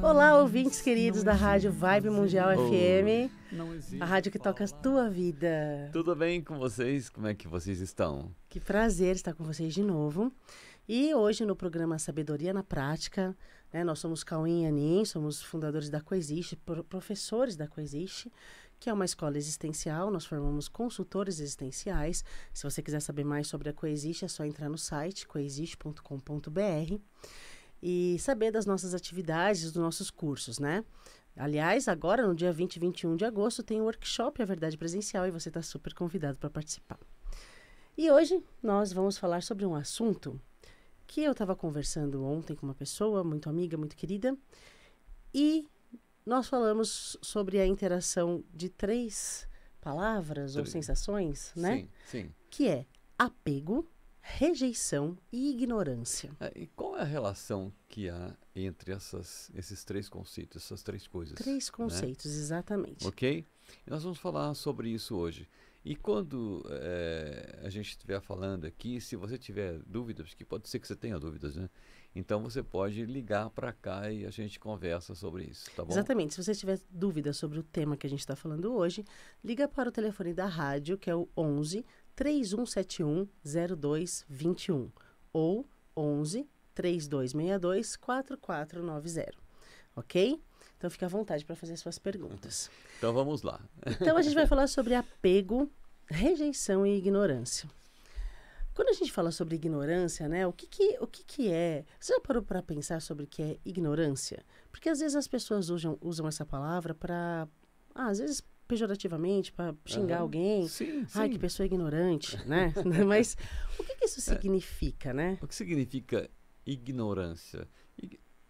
Olá, ouvintes queridos da Rádio Vibe Mundial oh, FM, a rádio que toca a tua vida. Tudo bem com vocês? Como é que vocês estão? Que prazer estar com vocês de novo. E hoje no programa Sabedoria na Prática, né, nós somos Cauim e Anin, somos fundadores da Coexiste, professores da Coexiste, que é uma escola existencial, nós formamos consultores existenciais. Se você quiser saber mais sobre a Coexiste, é só entrar no site coexiste.com.br e saber das nossas atividades, dos nossos cursos, né? Aliás, agora no dia 20 e 21 de agosto tem o workshop A Verdade Presencial e você está super convidado para participar. E hoje nós vamos falar sobre um assunto que eu estava conversando ontem com uma pessoa muito amiga, muito querida, e nós falamos sobre a interação de três palavras ou sensações, né? Sim, sim. Que é apego, rejeição e ignorância. É, e qual é a relação que há entre essas, esses três conceitos, essas três coisas? Três né? conceitos, né? exatamente. Ok? nós vamos falar sobre isso hoje. E quando é, a gente estiver falando aqui, se você tiver dúvidas, que pode ser que você tenha dúvidas, né? Então você pode ligar para cá e a gente conversa sobre isso, tá bom? Exatamente. Se você tiver dúvidas sobre o tema que a gente está falando hoje, liga para o telefone da rádio, que é o 11 3171 0221 ou 11 3262 4490. Ok? Então fique à vontade para fazer suas perguntas. Então vamos lá. então a gente vai falar sobre apego, rejeição e ignorância. Quando a gente fala sobre ignorância, né, o que que, o que, que é? Você já parou para pensar sobre o que é ignorância? Porque às vezes as pessoas usam, usam essa palavra para, ah, às vezes pejorativamente para xingar uhum. alguém. Sim, Ai, sim. que pessoa ignorante, né? Mas o que, que isso é. significa, é, né? O que significa ignorância?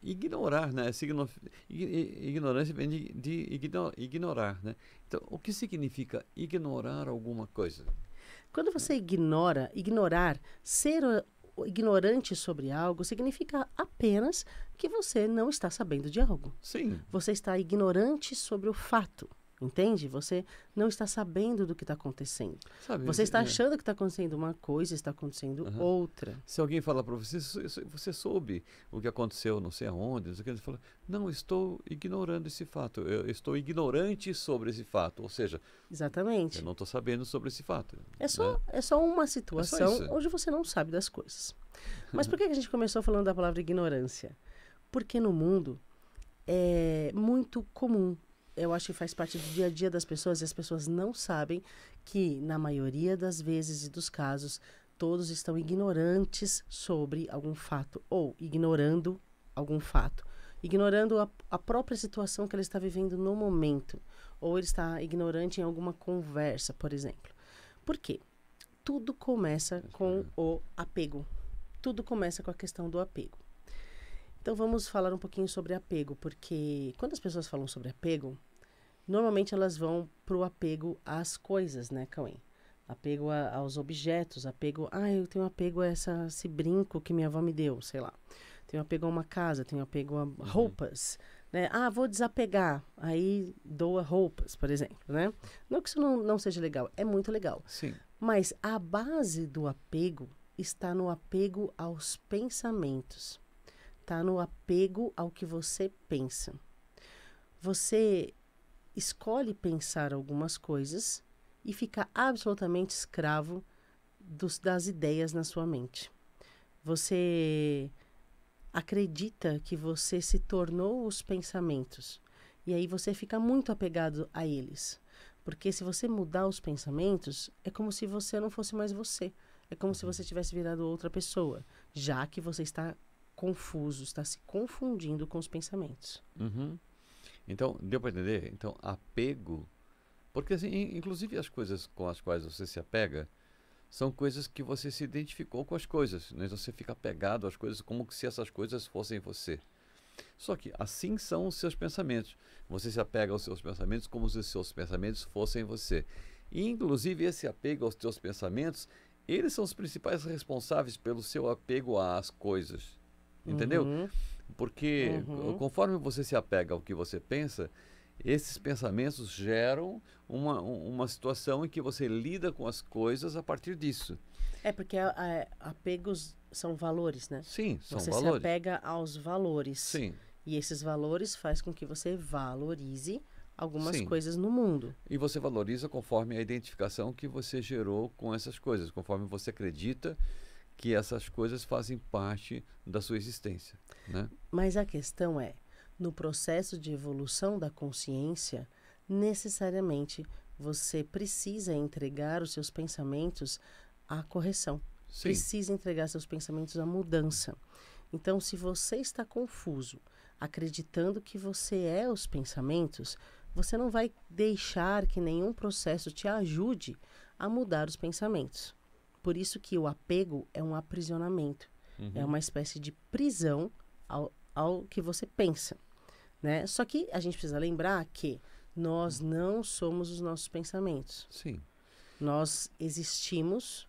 ignorar, né? Signo, ignorância vem de, de ignorar, né? Então, o que significa ignorar alguma coisa? Quando você é. ignora, ignorar, ser ignorante sobre algo significa apenas que você não está sabendo de algo. Sim. Você está ignorante sobre o fato. Entende? Você não está sabendo do que está acontecendo. Sabe, você está é. achando é. que está acontecendo uma coisa, está acontecendo uhum. outra. Se alguém falar para você, você soube o que aconteceu, não sei aonde, não sei o que, você fala, não, estou ignorando esse fato, eu estou ignorante sobre esse fato. Ou seja, exatamente. Eu não estou sabendo sobre esse fato. É só, né? é só uma situação é só onde você não sabe das coisas. Mas por que a gente começou falando da palavra ignorância? Porque no mundo é muito comum eu acho que faz parte do dia a dia das pessoas e as pessoas não sabem que, na maioria das vezes e dos casos, todos estão ignorantes sobre algum fato ou ignorando algum fato. Ignorando a, a própria situação que ela está vivendo no momento. Ou ele está ignorante em alguma conversa, por exemplo. Por quê? Tudo começa com é. o apego. Tudo começa com a questão do apego. Então vamos falar um pouquinho sobre apego, porque quando as pessoas falam sobre apego, normalmente elas vão para o apego às coisas, né, Cauê? Apego a, aos objetos, apego. Ah, eu tenho apego a essa, esse brinco que minha avó me deu, sei lá. Tenho apego a uma casa, tenho apego a uhum. roupas. Né? Ah, vou desapegar. Aí doa roupas, por exemplo, né? Não que isso não, não seja legal, é muito legal. Sim. Mas a base do apego está no apego aos pensamentos está no apego ao que você pensa. Você escolhe pensar algumas coisas e fica absolutamente escravo dos, das ideias na sua mente. Você acredita que você se tornou os pensamentos e aí você fica muito apegado a eles. Porque se você mudar os pensamentos, é como se você não fosse mais você. É como se uhum. você tivesse virado outra pessoa, já que você está confuso, está se confundindo com os pensamentos. Uhum. Então, deu para entender? Então, apego. Porque, assim, inclusive, as coisas com as quais você se apega são coisas que você se identificou com as coisas. Né? Você fica apegado às coisas como se essas coisas fossem você. Só que assim são os seus pensamentos. Você se apega aos seus pensamentos como se os seus pensamentos fossem você. E, inclusive, esse apego aos seus pensamentos, eles são os principais responsáveis pelo seu apego às coisas. Entendeu? Uhum. Porque uhum. conforme você se apega ao que você pensa, esses pensamentos geram uma, uma situação em que você lida com as coisas a partir disso. É porque é, é, apegos são valores, né? Sim, são você valores. Você se apega aos valores. Sim. E esses valores faz com que você valorize algumas Sim. coisas no mundo. E você valoriza conforme a identificação que você gerou com essas coisas, conforme você acredita que essas coisas fazem parte da sua existência. Né? Mas a questão é, no processo de evolução da consciência, necessariamente você precisa entregar os seus pensamentos à correção. Sim. Precisa entregar seus pensamentos à mudança. Então, se você está confuso, acreditando que você é os pensamentos, você não vai deixar que nenhum processo te ajude a mudar os pensamentos. Por isso que o apego é um aprisionamento. É uhum. É uma espécie de prisão ao, ao que você pensa. Né? Só que a gente precisa lembrar que nós não somos os nossos pensamentos. Sim. Nós existimos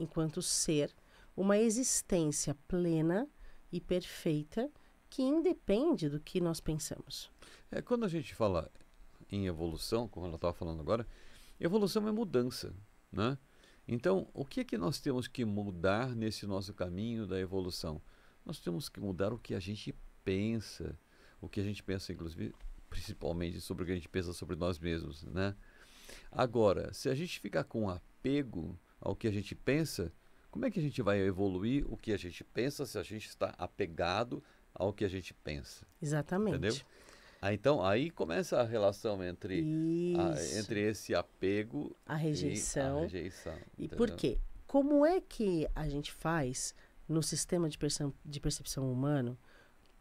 enquanto ser uma existência plena e perfeita que independe do que nós pensamos. É quando a gente fala em evolução, como ela estava falando agora, evolução é mudança, né? Então, o que é que nós temos que mudar nesse nosso caminho da evolução? Nós temos que mudar o que a gente pensa, o que a gente pensa, inclusive, principalmente sobre o que a gente pensa sobre nós mesmos, né? Agora, se a gente ficar com apego ao que a gente pensa, como é que a gente vai evoluir o que a gente pensa se a gente está apegado ao que a gente pensa? Exatamente. Entendeu? Ah, então aí começa a relação entre, a, entre esse apego a rejeição. e a rejeição. E por quê? Como é que a gente faz no sistema de, de percepção humano?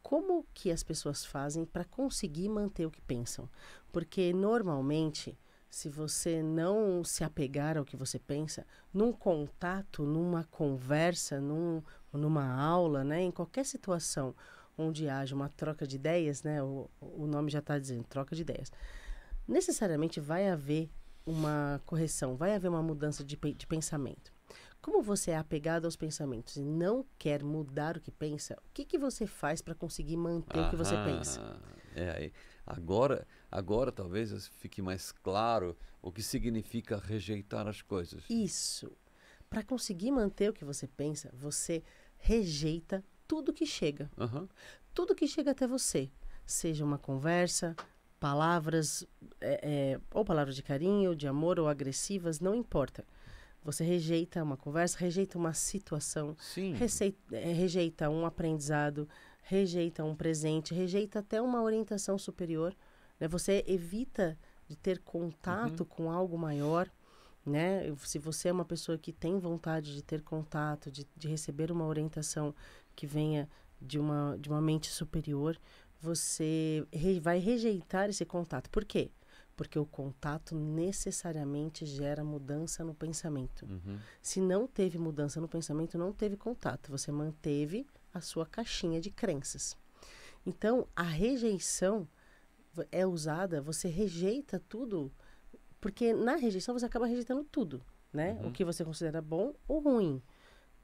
Como que as pessoas fazem para conseguir manter o que pensam? Porque normalmente, se você não se apegar ao que você pensa, num contato, numa conversa, num, numa aula, né, em qualquer situação, onde haja uma troca de ideias, né? O, o nome já está dizendo, troca de ideias. Necessariamente vai haver uma correção, vai haver uma mudança de, de pensamento. Como você é apegado aos pensamentos e não quer mudar o que pensa, o que, que você faz para conseguir manter Aham. o que você pensa? É, agora, agora talvez fique mais claro o que significa rejeitar as coisas. Isso. Para conseguir manter o que você pensa, você rejeita tudo que chega. Uhum. Tudo que chega até você. Seja uma conversa, palavras, é, é, ou palavras de carinho, de amor, ou agressivas, não importa. Você rejeita uma conversa, rejeita uma situação, receita, é, rejeita um aprendizado, rejeita um presente, rejeita até uma orientação superior. Né? Você evita de ter contato uhum. com algo maior né? Se você é uma pessoa que tem vontade de ter contato, de, de receber uma orientação que venha de uma, de uma mente superior, você re, vai rejeitar esse contato. Por quê? Porque o contato necessariamente gera mudança no pensamento. Uhum. Se não teve mudança no pensamento, não teve contato. Você manteve a sua caixinha de crenças. Então, a rejeição é usada, você rejeita tudo porque na rejeição você acaba rejeitando tudo, né? Uhum. O que você considera bom ou ruim.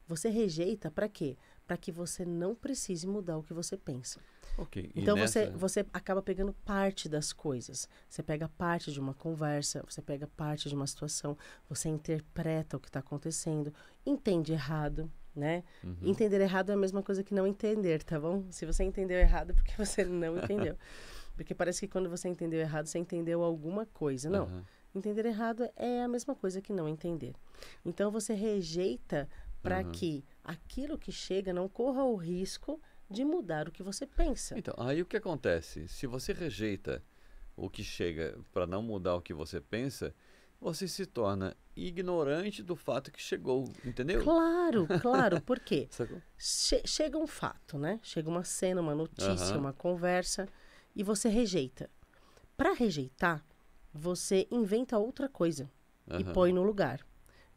Você rejeita para quê? Para que você não precise mudar o que você pensa. Okay. Então nessa... você, você acaba pegando parte das coisas. Você pega parte de uma conversa, você pega parte de uma situação, você interpreta o que está acontecendo, entende errado, né? Uhum. Entender errado é a mesma coisa que não entender, tá bom? Se você entendeu errado, é porque você não entendeu. porque parece que quando você entendeu errado, você entendeu alguma coisa. Não. Uhum Entender errado é a mesma coisa que não entender. Então você rejeita para uhum. que aquilo que chega não corra o risco de mudar o que você pensa. Então, aí o que acontece? Se você rejeita o que chega para não mudar o que você pensa, você se torna ignorante do fato que chegou, entendeu? Claro, claro, por quê? Che chega um fato, né? Chega uma cena, uma notícia, uhum. uma conversa e você rejeita. Para rejeitar, você inventa outra coisa uhum. e põe no lugar.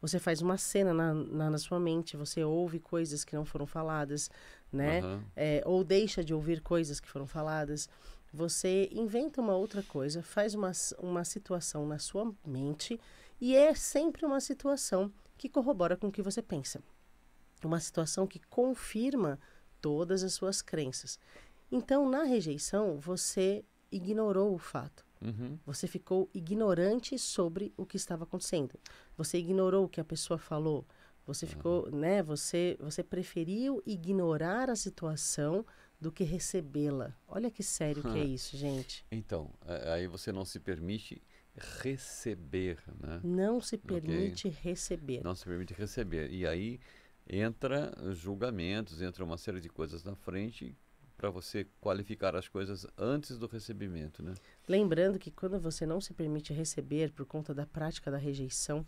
Você faz uma cena na, na, na, sua mente, você ouve coisas que não foram faladas, né? Uhum. É, ou deixa de ouvir coisas que foram faladas. Você inventa uma outra coisa, faz uma, uma situação na sua mente e é sempre uma situação que corrobora com o que você pensa. Uma situação que confirma todas as suas crenças. Então, na rejeição, você ignorou o fato. Uhum. Você ficou ignorante sobre o que estava acontecendo. Você ignorou o que a pessoa falou. Você ficou, uhum. né? Você, você preferiu ignorar a situação do que recebê-la. Olha que sério que é isso, gente. Então, aí você não se permite receber, né? Não se permite okay? receber. Não se permite receber. E aí entra julgamentos, entra uma série de coisas na frente para você qualificar as coisas antes do recebimento, né? Lembrando que quando você não se permite receber por conta da prática da rejeição,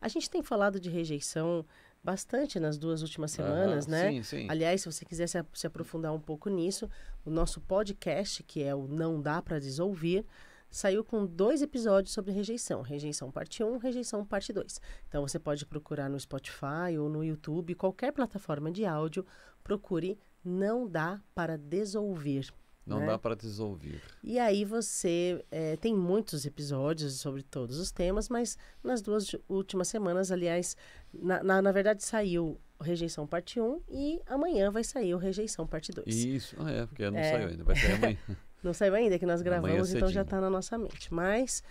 a gente tem falado de rejeição bastante nas duas últimas semanas, ah, né? Sim, sim. Aliás, se você quiser se, se aprofundar um pouco nisso, o nosso podcast, que é o Não Dá para Desouvir, saiu com dois episódios sobre rejeição, rejeição parte 1, rejeição parte 2. Então você pode procurar no Spotify ou no YouTube, qualquer plataforma de áudio, procure não dá para desouvir. Não né? dá para desouvir. E aí você é, tem muitos episódios sobre todos os temas, mas nas duas últimas semanas, aliás, na, na, na verdade saiu Rejeição Parte 1 e amanhã vai sair o Rejeição Parte 2. Isso, ah, é, porque não é... saiu ainda, vai sair amanhã. não saiu ainda, que nós é gravamos, então já está na nossa mente. Mas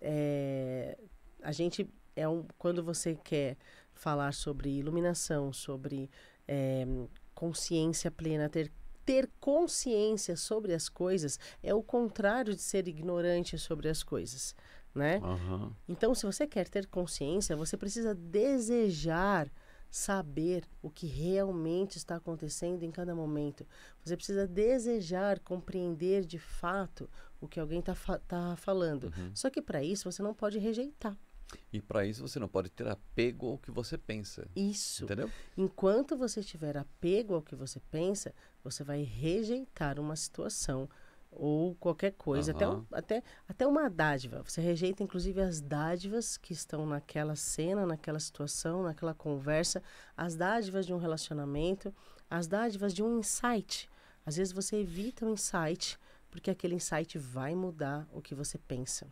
é, a gente é um. Quando você quer falar sobre iluminação, sobre é, consciência plena, ter ter consciência sobre as coisas é o contrário de ser ignorante sobre as coisas, né? Uhum. Então, se você quer ter consciência, você precisa desejar saber o que realmente está acontecendo em cada momento. Você precisa desejar compreender de fato o que alguém está fa tá falando. Uhum. Só que para isso você não pode rejeitar. E para isso você não pode ter apego ao que você pensa. Isso. Entendeu? Enquanto você tiver apego ao que você pensa, você vai rejeitar uma situação ou qualquer coisa, uhum. até, até, até uma dádiva. Você rejeita, inclusive, as dádivas que estão naquela cena, naquela situação, naquela conversa, as dádivas de um relacionamento, as dádivas de um insight. Às vezes você evita o um insight, porque aquele insight vai mudar o que você pensa.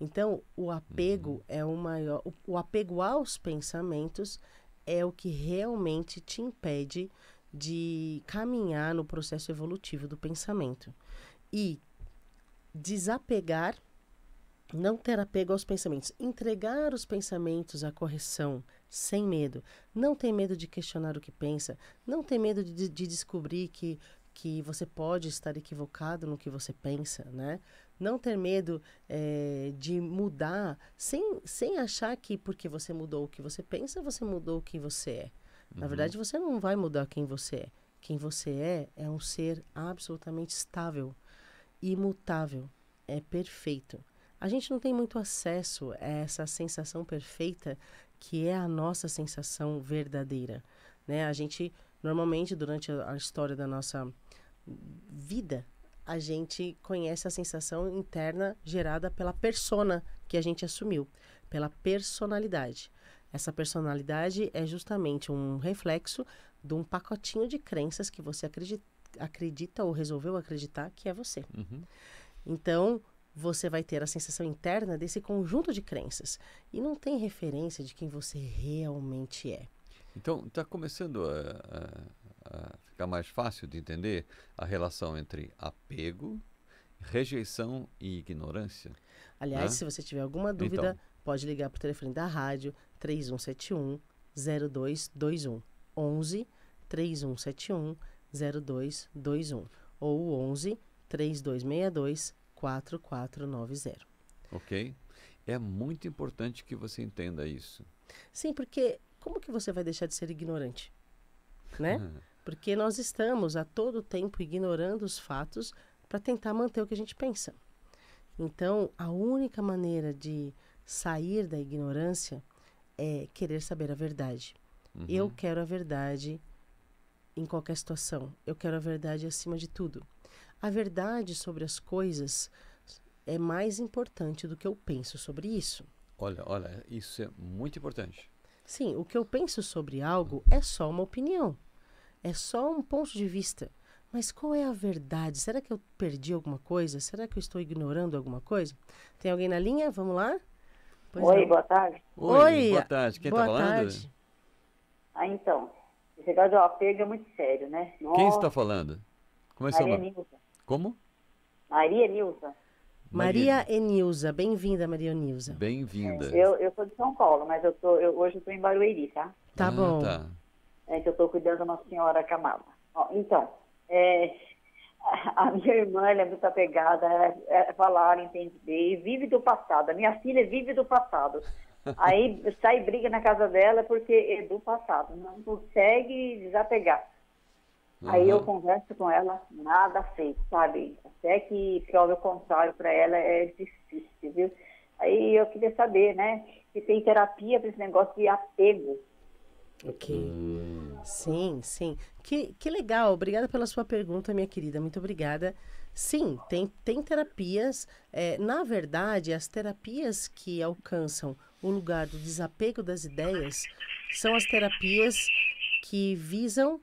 Então, o apego uhum. é o maior. O, o apego aos pensamentos é o que realmente te impede de caminhar no processo evolutivo do pensamento. E desapegar, não ter apego aos pensamentos, entregar os pensamentos à correção sem medo, não ter medo de questionar o que pensa, não ter medo de, de descobrir que que você pode estar equivocado no que você pensa, né? Não ter medo é, de mudar sem, sem achar que porque você mudou o que você pensa, você mudou quem você é. Uhum. Na verdade, você não vai mudar quem você é. Quem você é é um ser absolutamente estável, imutável, é perfeito. A gente não tem muito acesso a essa sensação perfeita que é a nossa sensação verdadeira. Né? A gente, normalmente, durante a história da nossa vida, a gente conhece a sensação interna gerada pela persona que a gente assumiu, pela personalidade. Essa personalidade é justamente um reflexo de um pacotinho de crenças que você acredita, acredita ou resolveu acreditar que é você. Uhum. Então, você vai ter a sensação interna desse conjunto de crenças e não tem referência de quem você realmente é. Então, está começando a, a ah, ficar mais fácil de entender a relação entre apego, rejeição e ignorância. Aliás, né? se você tiver alguma dúvida, então, pode ligar para o telefone da rádio 3171 0221 11 3171 0221 ou 11 3262 4490. OK? É muito importante que você entenda isso. Sim, porque como que você vai deixar de ser ignorante? Né? porque nós estamos a todo tempo ignorando os fatos para tentar manter o que a gente pensa. Então, a única maneira de sair da ignorância é querer saber a verdade. Uhum. Eu quero a verdade em qualquer situação. Eu quero a verdade acima de tudo. A verdade sobre as coisas é mais importante do que eu penso sobre isso. Olha, olha, isso é muito importante. Sim, o que eu penso sobre algo é só uma opinião. É só um ponto de vista. Mas qual é a verdade? Será que eu perdi alguma coisa? Será que eu estou ignorando alguma coisa? Tem alguém na linha? Vamos lá? Pois Oi, não. boa tarde. Oi, boa tarde. Quem está falando? Tarde. Ah, então. Esse negócio de apego é muito sério, né? Nossa. Quem está falando? Como é Maria seu nome? Nilza. Como? Maria Nilza. Maria, Maria Enilza, bem-vinda, Maria Enilza. Bem-vinda. É, eu, eu sou de São Paulo, mas eu tô, eu, hoje eu estou em Barueri, tá? Tá ah, bom. Tá. É, que eu estou cuidando da Nossa Senhora Camada. Ó, então, é, a minha irmã é muito apegada, é, é falar, entender, e vive do passado. A minha filha vive do passado. Aí sai briga na casa dela porque é do passado, não consegue desapegar. Uhum. Aí eu converso com ela, nada feito, sabe? Até que prova o contrário para ela é difícil, viu? Aí eu queria saber, né? Se tem terapia para esse negócio de apego, Ok. Hum. Sim, sim. Que, que legal. Obrigada pela sua pergunta, minha querida. Muito obrigada. Sim, tem, tem terapias. É, na verdade, as terapias que alcançam o lugar do desapego das ideias são as terapias que visam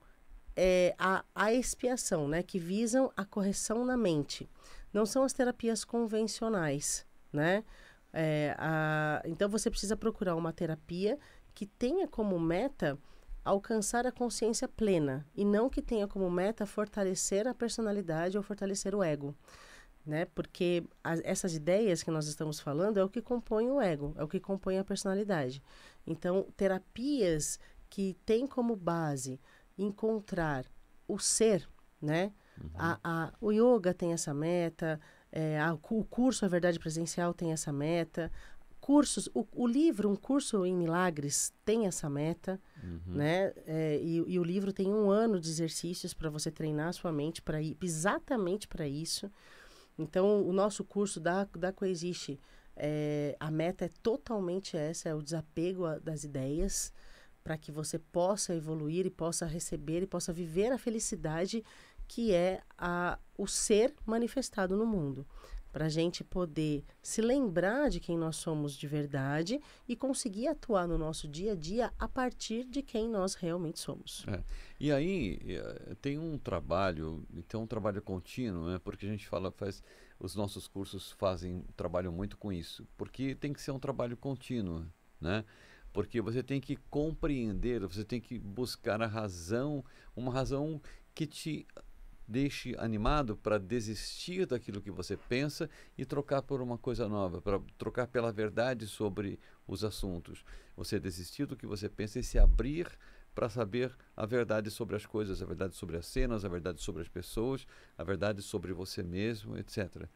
é, a, a expiação, né? que visam a correção na mente. Não são as terapias convencionais. Né? É, a, então você precisa procurar uma terapia que tenha como meta alcançar a consciência plena e não que tenha como meta fortalecer a personalidade ou fortalecer o ego. Né? Porque as, essas ideias que nós estamos falando é o que compõe o ego, é o que compõe a personalidade. Então, terapias que têm como base encontrar o ser, né? Uhum. A, a, o yoga tem essa meta, é, a, o curso A Verdade Presencial tem essa meta, cursos, o, o, livro, um curso em milagres, tem essa meta, uhum. né? É, e, e, o livro tem um ano de exercícios para você treinar a sua mente para exatamente para isso. Então, o nosso curso da, da Coexiste, é, a meta é totalmente essa, é o desapego a, das ideias para que você possa evoluir e possa receber e possa viver a felicidade que é a, o ser manifestado no mundo para a gente poder se lembrar de quem nós somos de verdade e conseguir atuar no nosso dia a dia a partir de quem nós realmente somos. É. E aí eh, tem um trabalho, tem um trabalho contínuo, né? Porque a gente fala, faz os nossos cursos fazem trabalham muito com isso, porque tem que ser um trabalho contínuo, né? Porque você tem que compreender, você tem que buscar a razão, uma razão que te deixe animado para desistir daquilo que você pensa e trocar por uma coisa nova, para trocar pela verdade sobre os assuntos. Você desistir do que você pensa e se abrir para saber a verdade sobre as coisas, a verdade sobre as cenas, a verdade sobre as pessoas, a verdade sobre você mesmo, etc.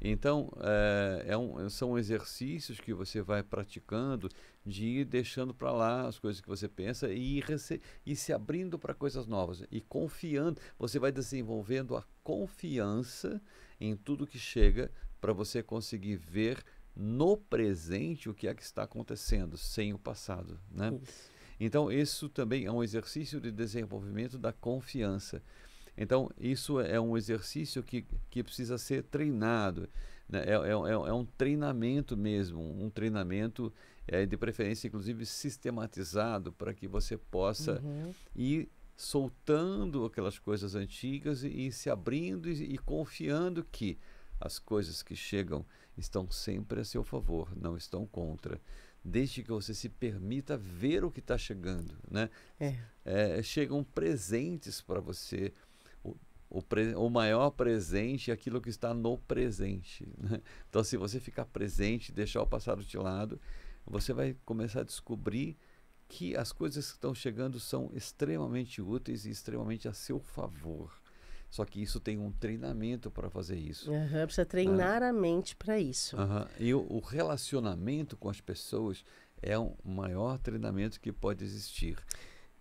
Então, é, é um, são exercícios que você vai praticando de ir deixando para lá as coisas que você pensa e ir se abrindo para coisas novas e confiando. Você vai desenvolvendo a confiança em tudo que chega para você conseguir ver no presente o que é que está acontecendo, sem o passado. Né? Isso. Então, isso também é um exercício de desenvolvimento da confiança. Então, isso é um exercício que, que precisa ser treinado. Né? É, é, é, é um treinamento mesmo, um treinamento é, de preferência, inclusive, sistematizado para que você possa uhum. ir soltando aquelas coisas antigas e, e se abrindo e, e confiando que as coisas que chegam estão sempre a seu favor, não estão contra desde que você se permita ver o que está chegando, né? É. É, chegam presentes para você o, pre... o maior presente é aquilo que está no presente. Né? Então, se você ficar presente, deixar o passado de lado, você vai começar a descobrir que as coisas que estão chegando são extremamente úteis e extremamente a seu favor. Só que isso tem um treinamento para fazer isso. Uhum, precisa né? treinar a mente para isso. Uhum. E o, o, relacionamento com as pessoas é o maior treinamento que pode existir.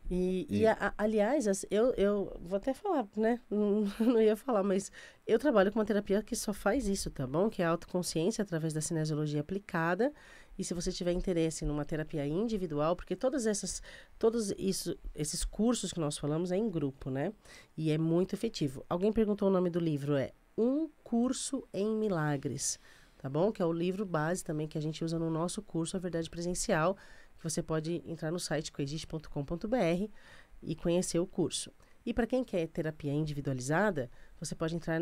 E, e... e a, aliás, assim, eu, eu vou até falar, né? Não, não ia falar, mas eu trabalho com uma terapia que só faz isso, tá bom? Que é a autoconsciência através da cinesiologia aplicada. E se você tiver interesse numa terapia individual, porque todas essas, todos isso, esses cursos que nós falamos é em grupo, né? E é muito efetivo. Alguém perguntou o nome do livro, é Um Curso em Milagres, tá bom? Que é o livro base também que a gente usa no nosso curso, a Verdade Presencial você pode entrar no site coexiste.com.br e conhecer o curso. E para quem quer terapia individualizada, você pode entrar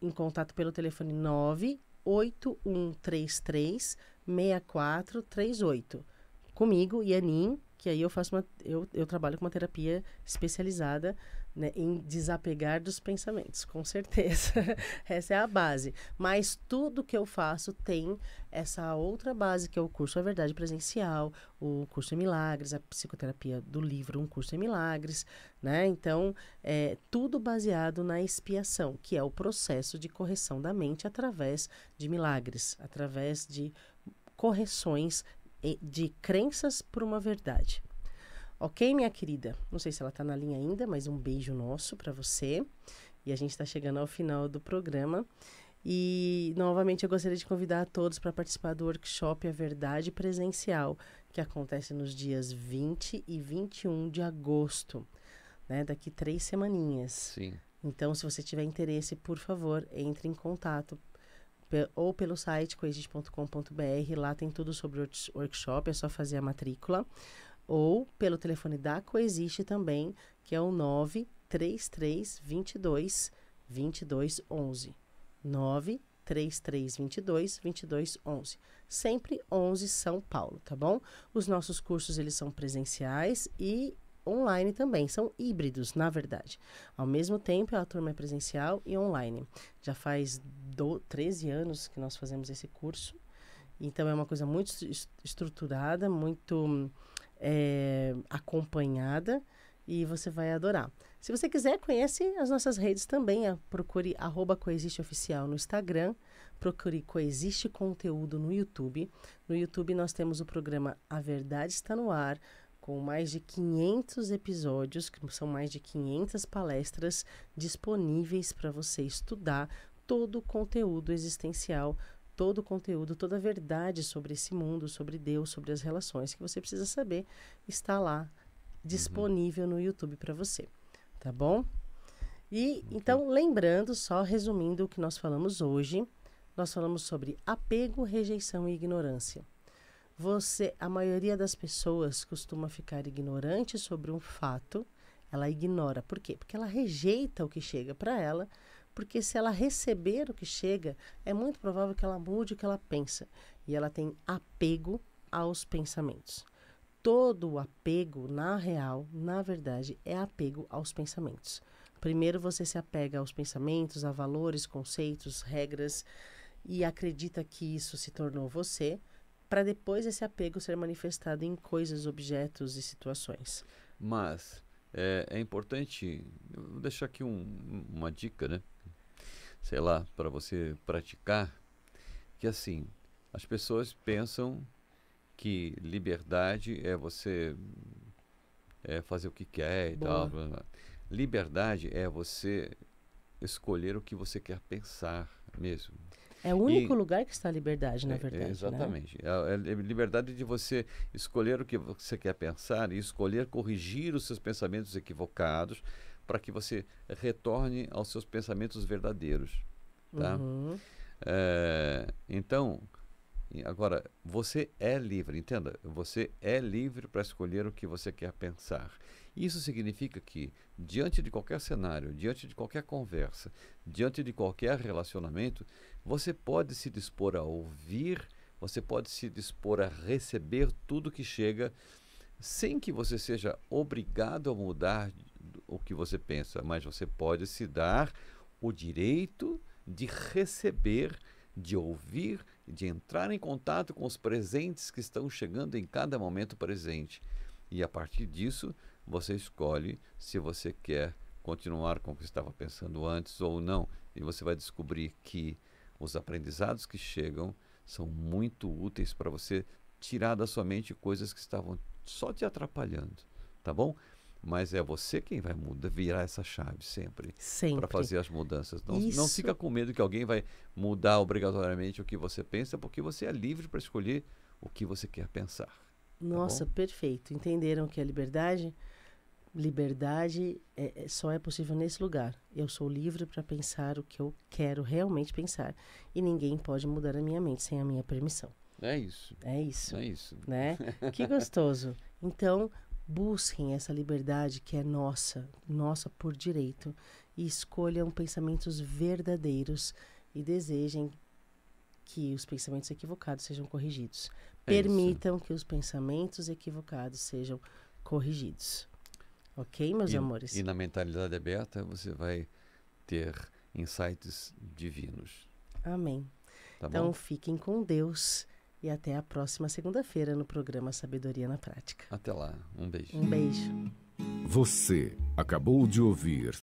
em contato pelo telefone 98133 6438. Comigo, Yanin, que aí eu faço uma eu, eu trabalho com uma terapia especializada né, em desapegar dos pensamentos, com certeza. essa é a base. Mas tudo que eu faço tem essa outra base, que é o curso A Verdade Presencial, o curso em Milagres, a psicoterapia do livro Um Curso em Milagres, né? Então, é tudo baseado na expiação, que é o processo de correção da mente através de milagres, através de correções de crenças por uma verdade. Ok, minha querida? Não sei se ela está na linha ainda, mas um beijo nosso para você. E a gente está chegando ao final do programa. E novamente eu gostaria de convidar a todos para participar do workshop A Verdade Presencial, que acontece nos dias 20 e 21 de agosto, né? Daqui três semaninhas. Sim. Então, se você tiver interesse, por favor, entre em contato ou pelo site coexiste.com.br, lá tem tudo sobre o workshop, é só fazer a matrícula ou pelo telefone da Coexiste também, que é o 933 22 22 11. 93322 2211. Sempre 11 São Paulo, tá bom? Os nossos cursos eles são presenciais e online também, são híbridos, na verdade. Ao mesmo tempo, é a turma é presencial e online. Já faz do, 13 anos que nós fazemos esse curso. Então é uma coisa muito estruturada, muito é, acompanhada e você vai adorar. Se você quiser, conhece as nossas redes também. É, procure arroba Coexiste Oficial no Instagram, procure Coexiste Conteúdo no YouTube. No YouTube nós temos o programa A Verdade Está No Ar, com mais de 500 episódios, que são mais de 500 palestras disponíveis para você estudar todo o conteúdo existencial todo o conteúdo, toda a verdade sobre esse mundo, sobre Deus, sobre as relações que você precisa saber, está lá uhum. disponível uhum. no YouTube para você, tá bom? E okay. então, lembrando, só resumindo o que nós falamos hoje, nós falamos sobre apego, rejeição e ignorância. Você, a maioria das pessoas costuma ficar ignorante sobre um fato, ela ignora. Por quê? Porque ela rejeita o que chega para ela porque se ela receber o que chega, é muito provável que ela mude o que ela pensa. E ela tem apego aos pensamentos. Todo o apego, na real, na verdade, é apego aos pensamentos. Primeiro você se apega aos pensamentos, a valores, conceitos, regras e acredita que isso se tornou você, para depois esse apego ser manifestado em coisas, objetos e situações. Mas é, é importante, vou deixar aqui um, uma dica, né? sei lá, para você praticar, que assim, as pessoas pensam que liberdade é você é fazer o que quer e Boa. tal. Liberdade é você escolher o que você quer pensar mesmo. É o único e, lugar que está a liberdade, na verdade. É, exatamente. Né? É, é, né? é, é liberdade de você escolher o que você quer pensar e escolher corrigir os seus pensamentos equivocados para que você retorne aos seus pensamentos verdadeiros. Tá? Uhum. É, então, agora, você é livre, entenda? Você é livre para escolher o que você quer pensar. Isso significa que, diante de qualquer cenário, diante de qualquer conversa, diante de qualquer relacionamento, você pode se dispor a ouvir, você pode se dispor a receber tudo que chega, sem que você seja obrigado a mudar o que você pensa, mas você pode se dar o direito de receber, de ouvir, de entrar em contato com os presentes que estão chegando em cada momento presente. E a partir disso, você escolhe se você quer continuar com o que estava pensando antes ou não. E você vai descobrir que os aprendizados que chegam são muito úteis para você tirar da sua mente coisas que estavam só te atrapalhando, tá bom? Mas é você quem vai muda, virar essa chave sempre. Sempre. Para fazer as mudanças. Não, não fica com medo que alguém vai mudar obrigatoriamente o que você pensa, porque você é livre para escolher o que você quer pensar. Tá Nossa, tá perfeito. Entenderam que a liberdade? Liberdade é, é, só é possível nesse lugar. Eu sou livre para pensar o que eu quero realmente pensar. E ninguém pode mudar a minha mente sem a minha permissão. É isso. É isso. É isso. Né? que gostoso. Então, busquem essa liberdade que é nossa, nossa por direito, e escolham pensamentos verdadeiros e desejem que os pensamentos equivocados sejam corrigidos. É Permitam isso. que os pensamentos equivocados sejam corrigidos. Ok, meus e, amores? E na mentalidade aberta você vai ter insights divinos. Amém. Tá então bom? fiquem com Deus e até a próxima segunda-feira no programa Sabedoria na Prática. Até lá. Um beijo. Um beijo. Você acabou de ouvir